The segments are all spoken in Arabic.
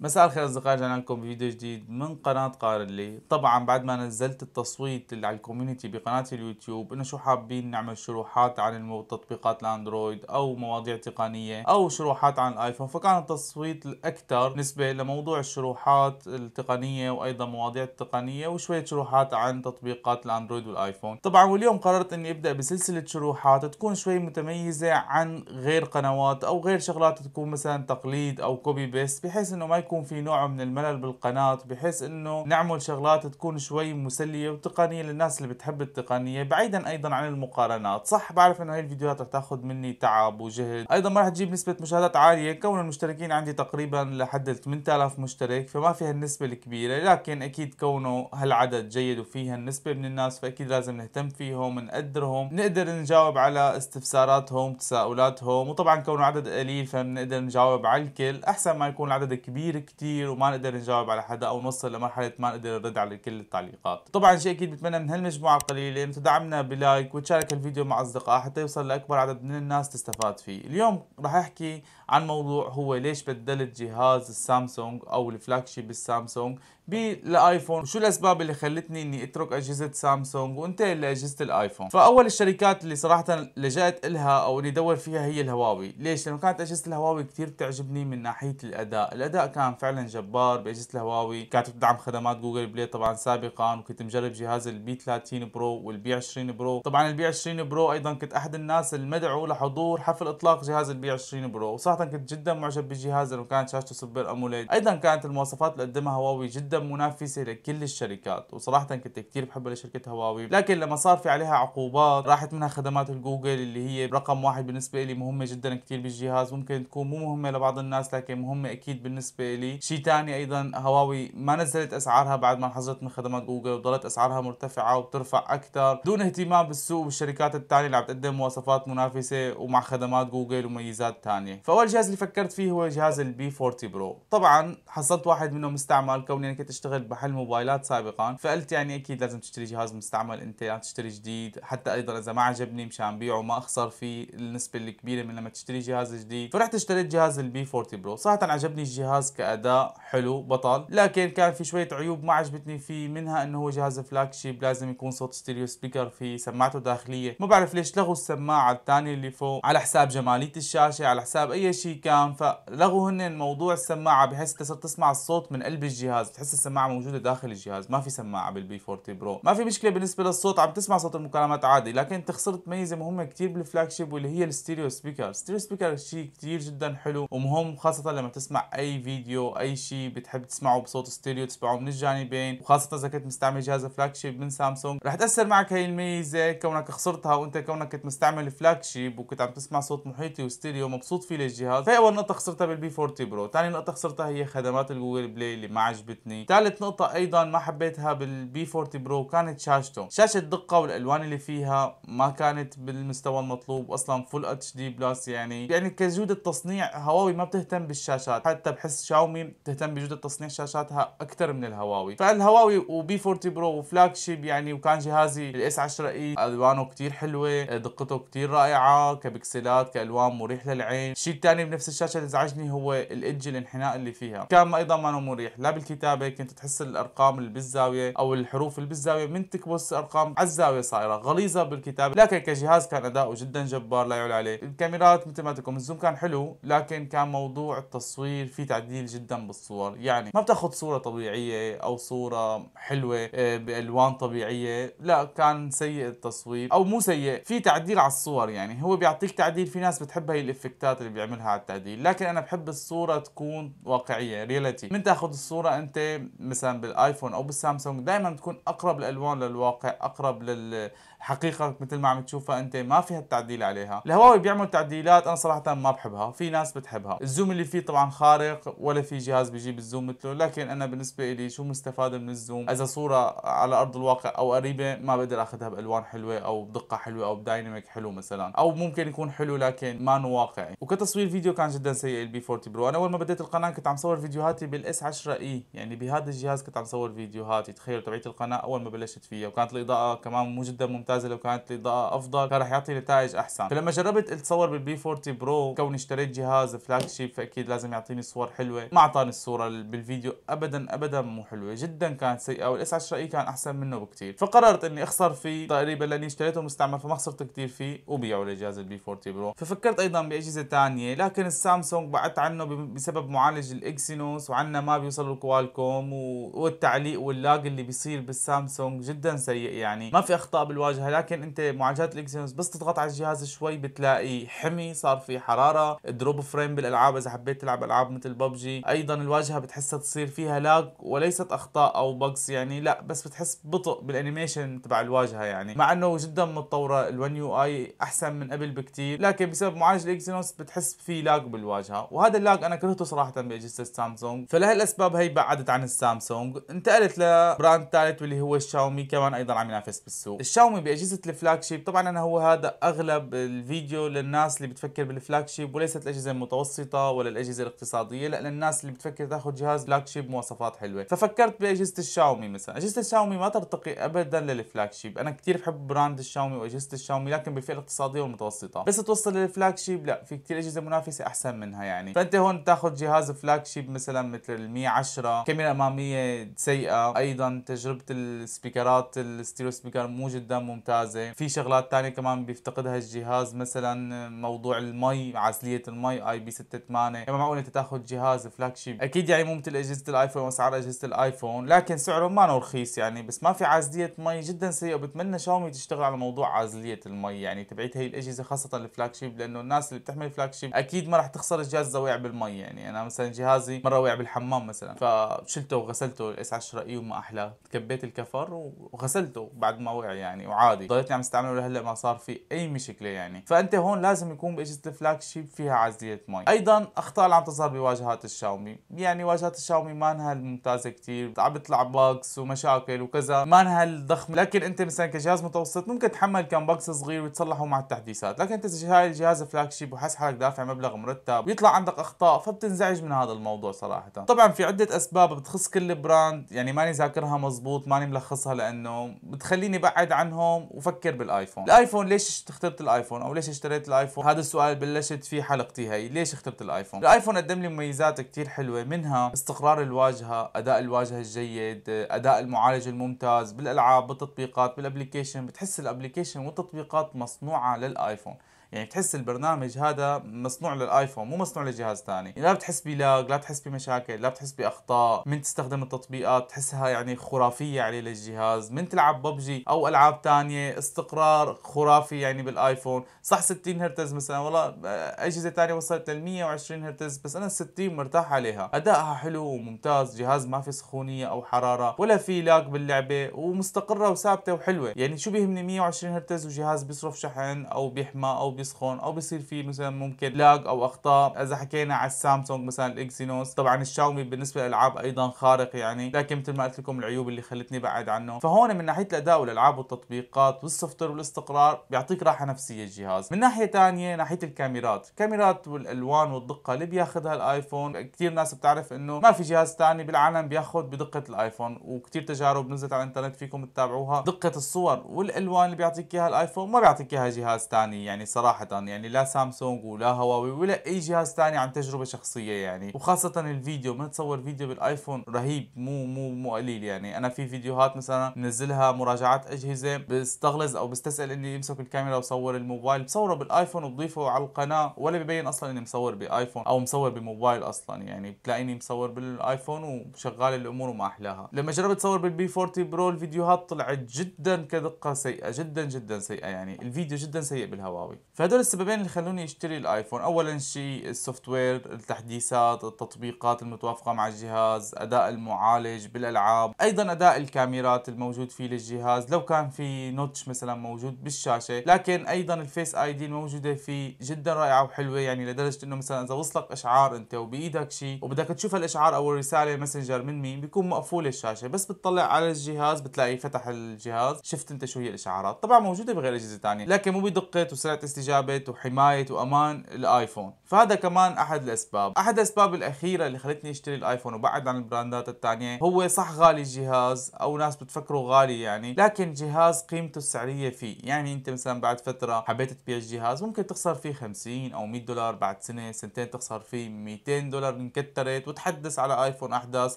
مساء الخير اصدقائي رجعنا لكم بفيديو جديد من قناة قارلي طبعا بعد ما نزلت التصويت اللي على الكوميونتي بقناة اليوتيوب انه شو حابين نعمل شروحات عن تطبيقات الاندرويد او مواضيع تقنية او شروحات عن الايفون فكان التصويت الاكثر نسبة لموضوع الشروحات التقنية وايضا مواضيع التقنية وشوية شروحات عن تطبيقات الاندرويد والايفون طبعا واليوم قررت اني ابدأ بسلسلة شروحات تكون شوي متميزة عن غير قنوات او غير شغلات تكون مثلا تقليد او كوبي بيست بحيث انه ما يكون في نوع من الملل بالقناه بحيث انه نعمل شغلات تكون شوي مسليه وتقنيه للناس اللي بتحب التقنيه بعيدا ايضا عن المقارنات صح بعرف انه هاي الفيديوهات رح تاخذ مني تعب وجهد ايضا ما رح تجيب نسبه مشاهدات عاليه كون المشتركين عندي تقريبا لحد 8000 مشترك فما في هالنسبه الكبيره لكن اكيد كونه هالعدد جيد وفيه هالنسبه من الناس فاكيد لازم نهتم فيهم نقدرهم نقدر نجاوب على استفساراتهم تساؤلاتهم وطبعا كونه عدد قليل فبنقدر نجاوب على الكل احسن ما يكون العدد كبير كتير كتير وما نقدر نجاوب على حدا او نوصل لمرحله ما نقدر نرد على كل التعليقات طبعا شيء اكيد بتمنى من هالمجموعه القليله ان تدعمنا بلايك وتشارك الفيديو مع اصدقاء حتى يوصل لاكبر عدد من الناس تستفاد فيه اليوم راح احكي عن موضوع هو ليش بدلت جهاز السامسونج او الفلاج شيب السامسونج بالايفون شو الاسباب اللي خلتني اني اترك اجهزه سامسونج وانتقل لاجهزه الايفون فاول الشركات اللي صراحه لجأت لها او اني دور فيها هي الهواوي ليش لانه كانت اجهزه الهواوي كثير بتعجبني من ناحيه الاداء الاداء كان فعلا جبار باجهزه الهواوي كانت بتدعم خدمات جوجل بلاي طبعا سابقا وكنت مجرب جهاز البي 30 برو والبي 20 برو طبعا البي 20 برو ايضا كنت احد الناس المدعو لحضور حفل اطلاق جهاز البي 20 برو وصراحه كنت جدا معجب بالجهاز لانه كانت شاشته سوبر اموليد ايضا كانت المواصفات اللي قدمها هواوي جدا منافسه لكل الشركات وصراحه كنت كثير بحبها لشركه هواوي لكن لما صار في عليها عقوبات راحت منها خدمات الجوجل اللي هي رقم واحد بالنسبه لي مهمه جدا كثير بالجهاز ممكن تكون مو مهمه لبعض الناس لكن مهمه اكيد بالنسبه لي شيء ثاني ايضا هواوي ما نزلت اسعارها بعد ما انحظرت من خدمات جوجل وظلت اسعارها مرتفعه وبترفع اكثر دون اهتمام بالسوق والشركات الثانيه اللي عم تقدم مواصفات منافسه ومع خدمات جوجل وميزات ثانيه فاول جهاز اللي فكرت فيه هو جهاز البي 40 برو طبعا حصلت واحد منه مستعمل كوني انا كنت اشتغل بحل موبايلات سابقا فقلت يعني اكيد لازم تشتري جهاز مستعمل انت لا يعني تشتري جديد حتى ايضا اذا ما عجبني مشان بيعه ما اخسر فيه النسبه الكبيره من لما تشتري جهاز جديد فرحت اشتريت جهاز البي 40 برو صراحه عجبني الجهاز كاداء حلو بطل لكن كان في شويه عيوب ما عجبتني فيه منها انه هو جهاز فلاج شيب لازم يكون صوت ستيريو سبيكر فيه سماعته داخليه ما بعرف ليش لغوا السماعه الثانيه اللي فوق على حساب جماليه الشاشه على حساب اي شيء كان فلغوا هن موضوع السماعه بحيث تصير تسمع الصوت من قلب الجهاز تحس السماعه موجوده داخل الجهاز ما في سماعه بالبي 40 برو ما في مشكله بالنسبه للصوت عم تسمع صوت المكالمات عادي لكن انت خسرت ميزه مهمه كثير بالفلاج شيب واللي هي الستيريو سبيكر الستيريو سبيكر شيء كثير جدا حلو ومهم خاصه لما تسمع اي فيديو اي شيء بتحب تسمعه بصوت ستيريو تسمعه من الجانبين وخاصه اذا كنت مستعمل جهاز فلاج شيب من سامسونج رح تاثر معك هي الميزه كونك خسرتها وانت كونك كنت مستعمل فلاج شيب وكنت عم تسمع صوت محيطي وستيريو مبسوط فيه للجهاز فهي اول نقطه خسرتها بالبي 40 برو ثاني نقطه خسرتها هي خدمات الجوجل بلاي اللي ما عجبتني ثالث نقطة ايضا ما حبيتها بالبي 40 برو كانت شاشته شاشة الدقة والالوان اللي فيها ما كانت بالمستوى المطلوب اصلا فول اتش دي بلس يعني يعني كجودة تصنيع هواوي ما بتهتم بالشاشات حتى بحس شاومي بتهتم بجودة تصنيع شاشاتها اكثر من الهواوي فالهواوي وبي 40 برو وفلاج شيب يعني وكان جهازي الاس 10 اي e، الوانه كثير حلوة دقته كثير رائعة كبكسلات كالوان مريح للعين الشيء الثاني بنفس الشاشة اللي ازعجني هو الادج الانحناء اللي فيها كان ايضا ما مريح لا بالكتابة هيك انت تحس الارقام اللي بالزاويه او الحروف اللي بالزاويه من تكبس ارقام على الزاويه صايره غليظه بالكتابه لكن كجهاز كان اداؤه جدا جبار لا يعلى عليه الكاميرات مثل ما تكون الزوم كان حلو لكن كان موضوع التصوير في تعديل جدا بالصور يعني ما بتاخذ صوره طبيعيه او صوره حلوه آه، بالوان طبيعيه لا كان سيء التصوير او مو سيء في تعديل على الصور يعني هو بيعطيك تعديل في ناس بتحب هي الافكتات اللي بيعملها على التعديل لكن انا بحب الصوره تكون واقعيه رياليتي من تاخذ الصوره انت مثلا بالايفون او بالسامسونج دائما بتكون اقرب الالوان للواقع اقرب لل حقيقه مثل ما عم تشوفها انت ما فيها التعديل عليها الهواوي بيعمل تعديلات انا صراحه ما بحبها في ناس بتحبها الزوم اللي فيه طبعا خارق ولا في جهاز بيجيب الزوم مثله لكن انا بالنسبه لي شو مستفاده من الزوم اذا صوره على ارض الواقع او قريبه ما بقدر اخذها بالوان حلوه او بدقه حلوه او بدايناميك حلو مثلا او ممكن يكون حلو لكن ما واقعي وكتصوير فيديو كان جدا سيء البي 40 برو انا اول ما بديت القناه كنت عم صور فيديوهاتي بالاس 10 اي يعني بهذا الجهاز كنت عم صور فيديوهاتي تخيل تبعيت القناه اول ما بلشت فيها وكانت الاضاءه كمان مو جدا ممتازه ممتازه لو كانت الاضاءه افضل كان رح يعطي نتائج احسن فلما جربت اتصور بالبي 40 برو كوني اشتريت جهاز فلاج شيب فاكيد لازم يعطيني صور حلوه ما اعطاني الصوره بالفيديو ابدا ابدا مو حلوه جدا كانت سيئه والاس 10 اي كان احسن منه بكثير فقررت اني اخسر فيه تقريبا لاني اشتريته مستعمل فما خسرت كثير فيه وبيعوا لي جهاز البي 40 برو ففكرت ايضا باجهزه ثانيه لكن السامسونج بعدت عنه بسبب معالج الاكسينوس وعنا ما بيوصل الكوالكوم والتعليق واللاج اللي بيصير بالسامسونج جدا سيء يعني ما في اخطاء بالواجهه تواجهها لكن انت معالجات الاكزينوس بس تضغط على الجهاز شوي بتلاقي حمي صار في حراره دروب فريم بالالعاب اذا حبيت تلعب العاب مثل ببجي ايضا الواجهه بتحسها تصير فيها لاج وليست اخطاء او بجز يعني لا بس بتحس ببطء بالانيميشن تبع الواجهه يعني مع انه جدا متطوره ال1 يو اي احسن من قبل بكتير لكن بسبب معالج الاكزينوس بتحس في لاج بالواجهه وهذا اللاج انا كرهته صراحه باجهزه سامسونج فلهالاسباب هي بعدت عن السامسونج انتقلت لبراند ثالث واللي هو الشاومي كمان ايضا عم ينافس بالسوق الشاومي باجهزه الفلاج شيب طبعا انا هو هذا اغلب الفيديو للناس اللي بتفكر بالفلاج شيب وليست الاجهزه المتوسطه ولا الاجهزه الاقتصاديه لا للناس اللي بتفكر تاخذ جهاز فلاج شيب مواصفات حلوه ففكرت باجهزه الشاومي مثلا اجهزه الشاومي ما ترتقي ابدا للفلاج شيب انا كثير بحب براند الشاومي واجهزه الشاومي لكن بالفئه الاقتصاديه والمتوسطه بس توصل للفلاج شيب لا في كثير اجهزه منافسه احسن منها يعني فانت هون تاخذ جهاز فلاج شيب مثلا مثل المي 10 كاميرا اماميه سيئه ايضا تجربه السبيكرات الستيريو سبيكر مو جدا ممتازه في شغلات تانية كمان بيفتقدها الجهاز مثلا موضوع المي عسليه المي اي بي 6 8 يعني معقول انت تاخذ جهاز فلاج شيب اكيد يعني مثل اجهزه الايفون واسعار اجهزه الايفون لكن سعره ما رخيص يعني بس ما في عازليه مي جدا سيئه وبتمنى شاومي تشتغل على موضوع عازليه المي يعني تبعيت هي الاجهزه خاصه الفلاج شيب لانه الناس اللي بتحمل فلاج شيب اكيد ما راح تخسر الجهاز اذا وقع بالمي يعني انا مثلا جهازي مره وقع بالحمام مثلا فشلته وغسلته الاس 10 اي وما احلاه كبيت الكفر وغسلته بعد ما وقع يعني وعاد عادي ضليتني عم استعمله لهلا ما صار في اي مشكله يعني فانت هون لازم يكون باجهزه الفلاج شيب فيها عزليه مي ايضا اخطاء اللي عم تظهر بواجهات الشاومي يعني واجهات الشاومي مانها الممتازه كثير عم بيطلع باكس ومشاكل وكذا مانها الضخم لكن انت مثلا كجهاز متوسط ممكن تحمل كم باكس صغير وتصلحه مع التحديثات لكن انت هاي الجهاز فلاج شيب وحس حالك دافع مبلغ مرتب ويطلع عندك اخطاء فبتنزعج من هذا الموضوع صراحه طبعا في عده اسباب بتخص كل براند يعني ماني ذاكرها مزبوط ماني ملخصها لانه بتخليني بعد عنهم اليوم وفكر بالايفون الايفون ليش اخترت الايفون او ليش اشتريت الايفون هذا السؤال بلشت فيه حلقتي هي ليش اخترت الايفون الايفون قدم لي مميزات كثير حلوه منها استقرار الواجهه اداء الواجهه الجيد اداء المعالج الممتاز بالالعاب بالتطبيقات بالابلكيشن بتحس الابلكيشن والتطبيقات مصنوعه للايفون يعني بتحس البرنامج هذا مصنوع للايفون مو مصنوع لجهاز ثاني يعني لا بتحس بلاج لا بتحس بمشاكل لا بتحس باخطاء من تستخدم التطبيقات تحسها يعني خرافيه عليه للجهاز من تلعب ببجي او العاب ثانيه استقرار خرافي يعني بالايفون صح 60 هرتز مثلا والله اجهزه ثانيه وصلت لل 120 هرتز بس انا 60 مرتاح عليها ادائها حلو وممتاز جهاز ما في سخونيه او حراره ولا في لاج باللعبه ومستقره وثابته وحلوه يعني شو بيهمني 120 هرتز وجهاز بيصرف شحن او بيحمى او بيصرف يسخن او بصير في مثلا ممكن لاج او اخطاء اذا حكينا على السامسونج مثلا الاكسينوس طبعا الشاومي بالنسبه للالعاب ايضا خارق يعني لكن مثل ما قلت لكم العيوب اللي خلتني بعد عنه فهون من ناحيه الاداء والالعاب والتطبيقات والسوفت وير والاستقرار بيعطيك راحه نفسيه الجهاز من ناحيه ثانيه ناحيه الكاميرات الكاميرات والالوان والدقه اللي بياخذها الايفون كثير ناس بتعرف انه ما في جهاز ثاني بالعالم بياخذ بدقه الايفون وكثير تجارب نزلت على الانترنت فيكم تتابعوها دقه الصور والالوان اللي بيعطيك اياها الايفون ما بيعطيك اياها جهاز ثاني يعني صراحه صراحة يعني لا سامسونج ولا هواوي ولا أي جهاز ثاني عن تجربة شخصية يعني وخاصة الفيديو من تصور فيديو بالايفون رهيب مو مو مو قليل يعني أنا في فيديوهات مثلا نزلها مراجعات أجهزة بستغلظ أو بستسأل إني يمسك الكاميرا وصور الموبايل بصوره بالايفون وبضيفه على القناة ولا ببين أصلا إني مصور بآيفون أو مصور بموبايل أصلا يعني بتلاقيني مصور بالايفون وشغال الأمور وما أحلاها لما جربت صور بالبي 40 برو الفيديوهات طلعت جدا كدقة سيئة جدا جدا سيئة يعني الفيديو جدا سيء بالهواوي فهدول السببين اللي خلوني اشتري الايفون اولا شيء السوفت وير التحديثات التطبيقات المتوافقه مع الجهاز اداء المعالج بالالعاب ايضا اداء الكاميرات الموجود فيه للجهاز لو كان في نوتش مثلا موجود بالشاشه لكن ايضا الفيس اي دي الموجوده فيه جدا رائعه وحلوه يعني لدرجه انه مثلا اذا وصلك اشعار انت وبايدك شيء وبدك تشوف الاشعار او الرساله مسنجر من مين بيكون مقفول الشاشه بس بتطلع على الجهاز بتلاقي فتح الجهاز شفت انت شو هي الاشعارات طبعا موجوده بغير اجهزه ثانيه لكن مو بدقه وسرعه استجابة وحماية وأمان الآيفون فهذا كمان أحد الأسباب أحد الأسباب الأخيرة اللي خلتني أشتري الآيفون وبعد عن البراندات الثانية هو صح غالي الجهاز أو ناس بتفكره غالي يعني لكن جهاز قيمته السعرية فيه يعني أنت مثلا بعد فترة حبيت تبيع الجهاز ممكن تخسر فيه 50 أو 100 دولار بعد سنة سنتين تخسر فيه 200 دولار انكترت وتحدث على آيفون أحدث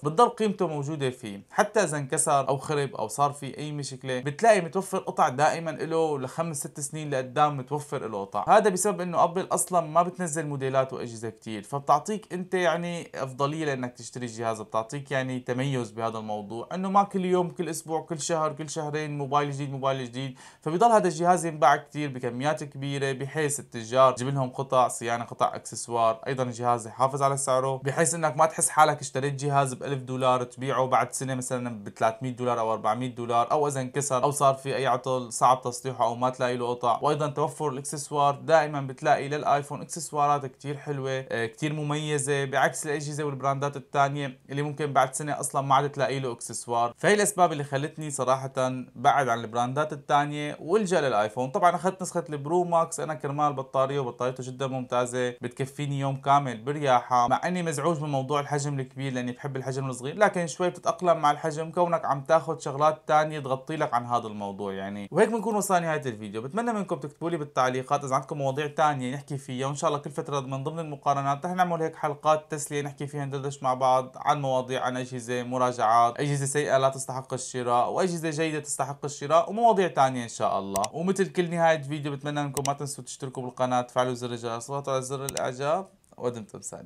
بتضل قيمته موجودة فيه حتى إذا انكسر أو خرب أو صار فيه أي مشكلة بتلاقي متوفر قطع دائما له لخمس ست سنين لقدام متوفر له تقطع هذا بسبب انه ابل اصلا ما بتنزل موديلات واجهزه كتير فبتعطيك انت يعني افضليه لانك تشتري الجهاز بتعطيك يعني تميز بهذا الموضوع انه ما كل يوم كل اسبوع كل شهر كل شهرين موبايل جديد موبايل جديد فبضل هذا الجهاز ينباع كتير بكميات كبيره بحيث التجار تجيب لهم قطع صيانه قطع اكسسوار ايضا الجهاز يحافظ على سعره بحيث انك ما تحس حالك اشتريت جهاز ب 1000 دولار تبيعه بعد سنه مثلا ب 300 دولار او 400 دولار او اذا انكسر او صار في اي عطل صعب تصليحه او ما تلاقي له قطع وايضا توفر الاكسسوار الاكسسوار دائما بتلاقي للايفون اكسسوارات كتير حلوه آه، كتير مميزه بعكس الاجهزه والبراندات الثانيه اللي ممكن بعد سنه اصلا ما عاد تلاقي له اكسسوار فهي الاسباب اللي خلتني صراحه بعد عن البراندات الثانيه والجا للايفون طبعا اخذت نسخه البرو ماكس انا كرمال بطاريه وبطاريته جدا ممتازه بتكفيني يوم كامل برياحه مع اني مزعوج من موضوع الحجم الكبير لاني بحب الحجم الصغير لكن شوي بتتاقلم مع الحجم كونك عم تاخذ شغلات ثانيه تغطي لك عن هذا الموضوع يعني وهيك بنكون وصلنا نهايه الفيديو بتمنى منكم تكتبوا لي بالتعليقات مقارنات اذا عندكم مواضيع تانية نحكي فيها وان شاء الله كل فتره من ضمن المقارنات رح نعمل هيك حلقات تسليه نحكي فيها ندردش مع بعض عن مواضيع عن اجهزه مراجعات اجهزه سيئه لا تستحق الشراء واجهزه جيده تستحق الشراء ومواضيع تانية ان شاء الله ومثل كل نهايه فيديو بتمنى انكم ما تنسوا تشتركوا بالقناه تفعلوا زر الجرس واضغطوا على زر الاعجاب ودمتم سالمين